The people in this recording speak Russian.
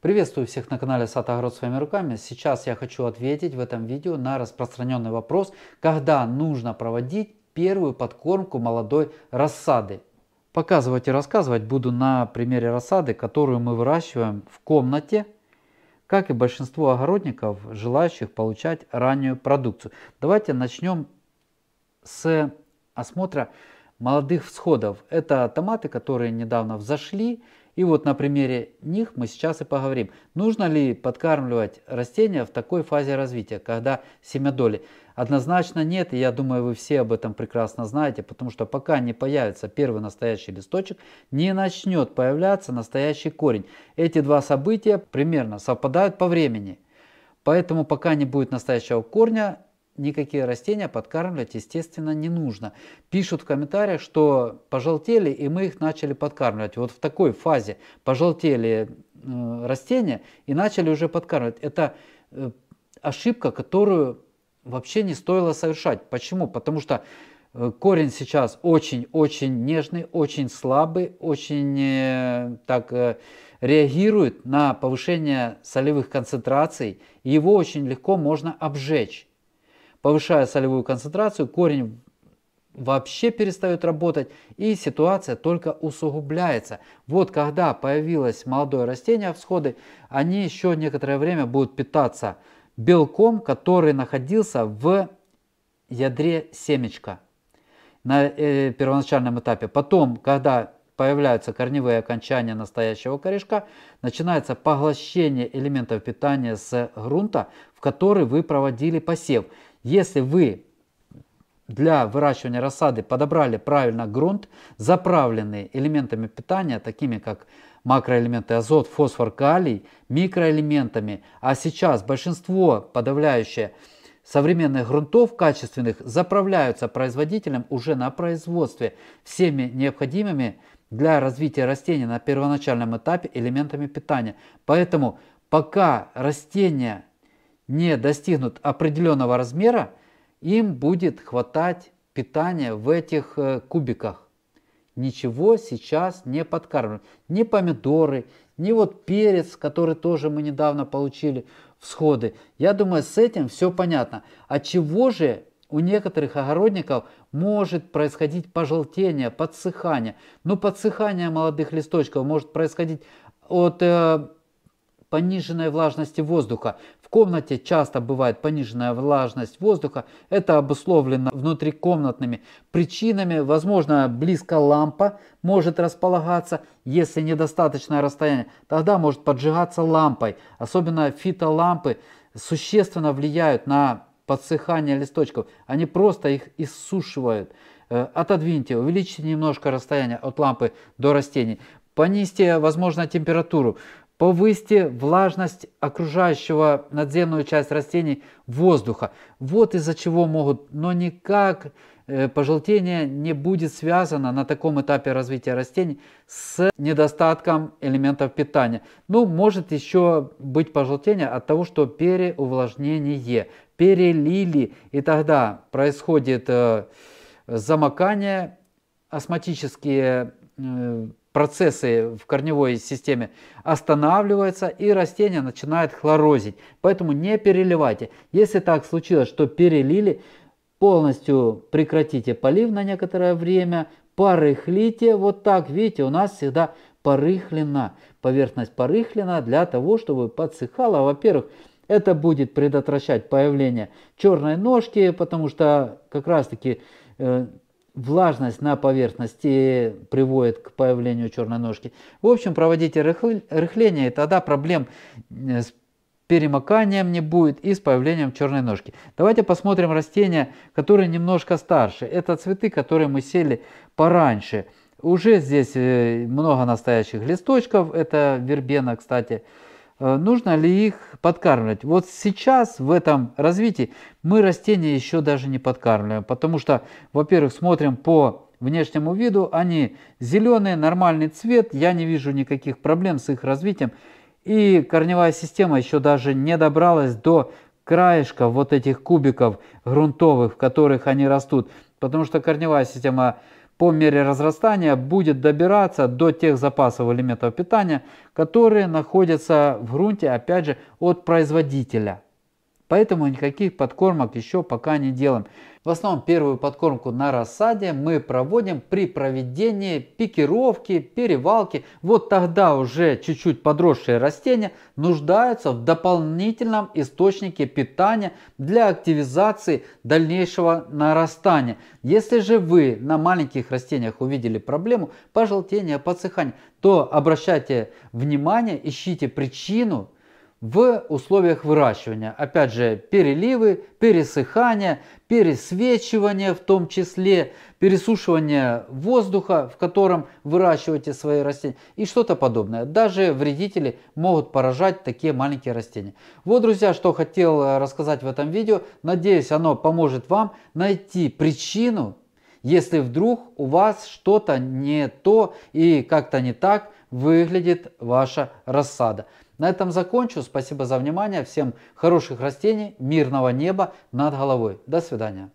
Приветствую всех на канале Сад Сатагород своими руками. Сейчас я хочу ответить в этом видео на распространенный вопрос, когда нужно проводить первую подкормку молодой рассады. Показывать и рассказывать буду на примере рассады, которую мы выращиваем в комнате, как и большинство огородников, желающих получать раннюю продукцию. Давайте начнем с осмотра молодых всходов. Это томаты, которые недавно взошли. И вот на примере них мы сейчас и поговорим. Нужно ли подкармливать растения в такой фазе развития, когда семядоли? Однозначно нет, и я думаю, вы все об этом прекрасно знаете, потому что пока не появится первый настоящий листочек, не начнет появляться настоящий корень. Эти два события примерно совпадают по времени. Поэтому пока не будет настоящего корня, никакие растения подкармливать, естественно, не нужно. Пишут в комментариях, что пожелтели, и мы их начали подкармливать. Вот в такой фазе пожелтели э, растения и начали уже подкармливать. Это э, ошибка, которую вообще не стоило совершать. Почему? Потому что э, корень сейчас очень-очень нежный, очень слабый, очень так реагирует на повышение солевых концентраций, его очень легко можно обжечь. Повышая солевую концентрацию, корень вообще перестает работать и ситуация только усугубляется. Вот когда появилось молодое растение, всходы, они еще некоторое время будут питаться белком, который находился в ядре семечка на э, первоначальном этапе. Потом, когда появляются корневые окончания настоящего корешка, начинается поглощение элементов питания с грунта, в который вы проводили посев. Если вы для выращивания рассады подобрали правильно грунт, заправленный элементами питания, такими как макроэлементы азот, фосфор, калий, микроэлементами. А сейчас большинство подавляющее современных грунтов качественных заправляются производителем уже на производстве всеми необходимыми для развития растения на первоначальном этапе элементами питания. Поэтому пока растения не достигнут определенного размера, им будет хватать питания в этих э, кубиках. Ничего сейчас не подкармливают. Ни помидоры, ни вот перец, который тоже мы недавно получили, всходы. Я думаю, с этим все понятно. А чего же у некоторых огородников может происходить пожелтение, подсыхание? Ну, подсыхание молодых листочков может происходить от э, пониженной влажности воздуха комнате часто бывает пониженная влажность воздуха. Это обусловлено внутрикомнатными причинами. Возможно, близко лампа может располагаться. Если недостаточное расстояние, тогда может поджигаться лампой. Особенно фитолампы существенно влияют на подсыхание листочков. Они просто их иссушивают. Э, отодвиньте, увеличьте немножко расстояние от лампы до растений. Понизьте, возможно, температуру повысьте влажность окружающего надземную часть растений воздуха. Вот из-за чего могут, но никак э, пожелтение не будет связано на таком этапе развития растений с недостатком элементов питания. Ну, может еще быть пожелтение от того, что переувлажнение, перелили, и тогда происходит э, замокание, астматические э, процессы в корневой системе останавливаются и растение начинает хлорозить. Поэтому не переливайте. Если так случилось, что перелили, полностью прекратите полив на некоторое время, порыхлите. Вот так, видите, у нас всегда порыхлена. Поверхность порыхлена для того, чтобы подсыхала. Во-первых, это будет предотвращать появление черной ножки, потому что как раз таки э, влажность на поверхности приводит к появлению черной ножки. В общем, проводите рыхление, и тогда проблем э, с перемоканием не будет и с появлением черной ножки. Давайте посмотрим растения, которые немножко старше. Это цветы, которые мы сели пораньше. Уже здесь э, много настоящих листочков, это вербена, кстати. Э, нужно ли их подкармливать. Вот сейчас в этом развитии мы растения еще даже не подкармливаем, потому что, во-первых, смотрим по внешнему виду, они зеленые, нормальный цвет, я не вижу никаких проблем с их развитием. И корневая система еще даже не добралась до краешка вот этих кубиков грунтовых, в которых они растут, потому что корневая система по мере разрастания будет добираться до тех запасов элементов питания, которые находятся в грунте, опять же, от производителя. Поэтому никаких подкормок еще пока не делаем. В основном первую подкормку на рассаде мы проводим при проведении пикировки, перевалки. Вот тогда уже чуть-чуть подросшие растения нуждаются в дополнительном источнике питания для активизации дальнейшего нарастания. Если же вы на маленьких растениях увидели проблему пожелтения, подсыхания, то обращайте внимание, ищите причину в условиях выращивания. Опять же, переливы, пересыхание, пересвечивание в том числе, пересушивание воздуха, в котором выращиваете свои растения и что-то подобное. Даже вредители могут поражать такие маленькие растения. Вот, друзья, что хотел рассказать в этом видео. Надеюсь, оно поможет вам найти причину, если вдруг у вас что-то не то и как-то не так выглядит ваша рассада. На этом закончу. Спасибо за внимание. Всем хороших растений, мирного неба над головой. До свидания.